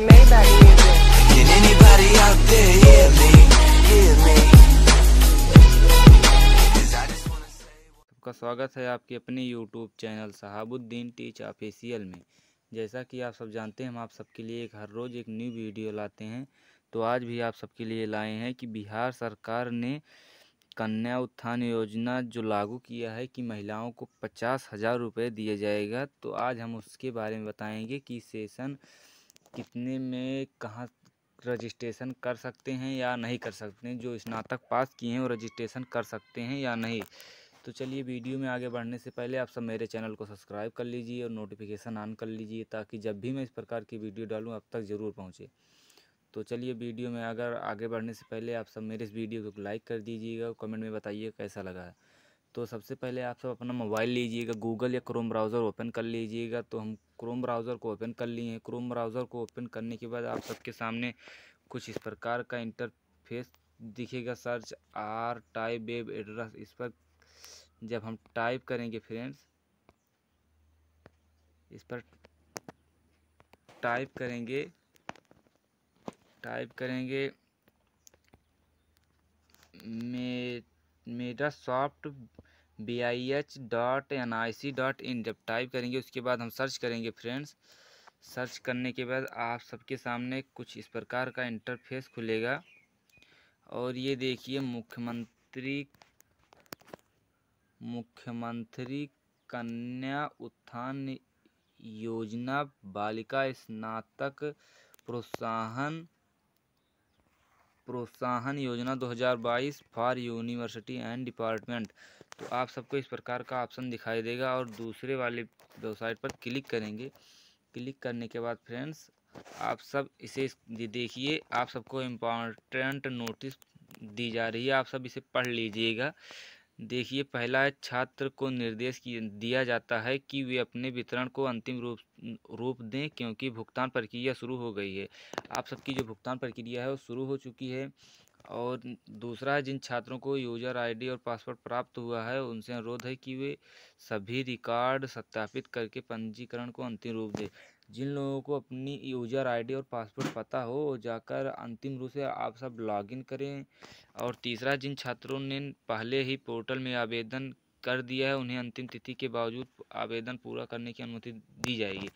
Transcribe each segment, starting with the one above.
Maybach आपका स्वागत है आपके अपने YouTube channel Sahabuddin teach official में जैसा कि आप सब जानते हैं हम आप सबके लिए एक हर रोज़ एक न्यू वीडियो लाते हैं तो आज भी आप सबके लिए लाए हैं कि बिहार सरकार ने कन्या उत्थान योजना जो लागू किया है कि महिलाओं को पचास हज़ार रुपये दिया जाएगा तो आज हम उसके बारे में बताएंगे कि सेशन कितने में कहाँ रजिस्ट्रेशन कर सकते हैं या नहीं कर सकते हैं जो स्नातक पास किए हैं वो रजिस्ट्रेशन कर सकते हैं या नहीं तो चलिए वीडियो में आगे बढ़ने से पहले आप सब मेरे चैनल को सब्सक्राइब कर लीजिए और नोटिफिकेशन ऑन कर लीजिए ताकि जब भी मैं इस प्रकार की वीडियो डालूँ आप तक ज़रूर पहुँचे तो चलिए वीडियो में अगर आगे बढ़ने से पहले आप सब मेरे इस वीडियो को लाइक कर दीजिएगा कमेंट में बताइए कैसा लगा है तो सबसे पहले आप सब अपना मोबाइल लीजिएगा गूगल या क्रोम ब्राउज़र ओपन कर लीजिएगा तो हम क्रोम ब्राउज़र को ओपन कर लिए हैं क्रोम ब्राउज़र को ओपन करने के बाद आप सबके सामने कुछ इस प्रकार का इंटरफेस दिखेगा search or type web address इस पर जब हम टाइप करेंगे फ्रेंड्स इस पर टाइप करेंगे टाइप करेंगे मे मेरा soft B I H dot N I C dot in जब टाइप करेंगे उसके बाद हम सर्च करेंगे फ्रेंड्स सर्च करने के बाद आप सबके सामने कुछ इस प्रकार का इंटरफेस खुलेगा और ये देखिए मुख्यमंत्री मुख्यमंत्री कन्या उत्थान योजना बालिका स्नातक प्रोत्साहन प्रोत्साहन योजना 2022 फॉर यूनिवर्सिटी एंड डिपार्टमेंट तो आप सबको इस प्रकार का ऑप्शन दिखाई देगा और दूसरे वाले वेबसाइट पर क्लिक करेंगे क्लिक करने के बाद फ्रेंड्स आप सब इसे देखिए आप सबको इम्पॉर्टेंट नोटिस दी जा रही है आप सब इसे पढ़ लीजिएगा देखिए पहला छात्र को निर्देश दिया जाता है कि वे अपने वितरण को अंतिम रूप रूप दें क्योंकि भुगतान प्रक्रिया शुरू हो गई है आप सबकी जो भुगतान प्रक्रिया है वो शुरू हो चुकी है और दूसरा जिन छात्रों को यूजर आईडी और पासवर्ड प्राप्त हुआ है उनसे अनुरोध है कि वे सभी रिकॉर्ड सत्यापित करके पंजीकरण को अंतिम रूप दें जिन लोगों को अपनी यूज़र आईडी और पासवर्ड पता हो जाकर अंतिम रूप से आप सब लॉगिन करें और तीसरा जिन छात्रों ने पहले ही पोर्टल में आवेदन कर दिया है उन्हें अंतिम तिथि के बावजूद आवेदन पूरा करने की अनुमति दी जाएगी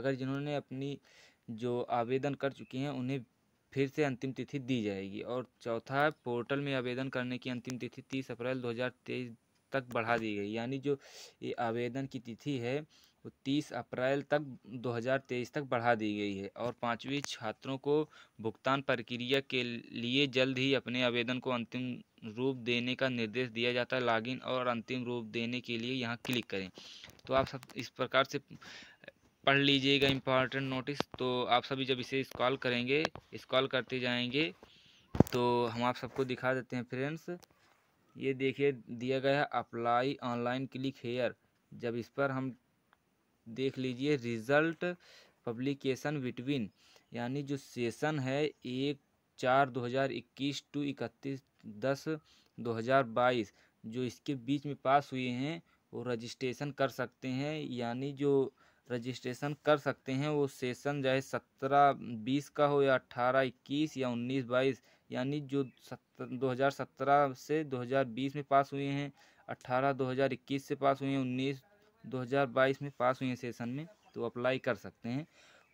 अगर जिन्होंने अपनी जो आवेदन कर चुके हैं उन्हें फिर से अंतिम तिथि दी जाएगी और चौथा पोर्टल में आवेदन करने की अंतिम तिथि तीस अप्रैल दो तक बढ़ा दी गई यानी जो ये आवेदन की तिथि है वो 30 अप्रैल तक 2023 तक बढ़ा दी गई है और पाँचवीं छात्रों को भुगतान प्रक्रिया के लिए जल्द ही अपने आवेदन को अंतिम रूप देने का निर्देश दिया जाता है लॉगिन और अंतिम रूप देने के लिए यहाँ क्लिक करें तो आप सब इस प्रकार से पढ़ लीजिएगा इम्पॉर्टेंट नोटिस तो आप सभी जब इसे इस्कॉल करेंगे इस्कॉल करते जाएंगे तो हम आप सबको दिखा देते हैं फ्रेंड्स ये देखिए दिया गया अप्लाई ऑनलाइन क्लिक हेयर जब इस पर हम देख लीजिए रिजल्ट पब्लिकेशन बिटवीन यानी जो सेशन है एक चार दो हज़ार इक्कीस टू इकतीस दस दो हज़ार बाईस जो इसके बीच में पास हुए हैं वो रजिस्ट्रेशन कर सकते हैं यानी जो रजिस्ट्रेशन कर सकते हैं वो सेशन चाहे सत्रह बीस का हो या अट्ठारह इक्कीस या उन्नीस बाईस यानी जो सत्तर दो हज़ार सत्रह से दो हज़ार बीस में पास हुए हैं अट्ठारह दो हज़ार इक्कीस से पास हुए हैं उन्नीस 2022 में पास हुई हैं सेशन में तो अप्लाई कर सकते हैं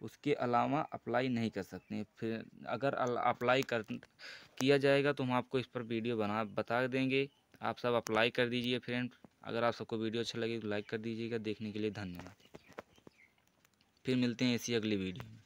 उसके अलावा अप्लाई नहीं कर सकते हैं फिर अगर अप्लाई कर किया जाएगा तो हम आपको इस पर वीडियो बना बता देंगे आप सब अप्लाई कर दीजिए फ्रेंड अगर आप सबको वीडियो अच्छा लगे तो लाइक कर दीजिएगा देखने के लिए धन्यवाद फिर मिलते हैं ऐसी अगली वीडियो में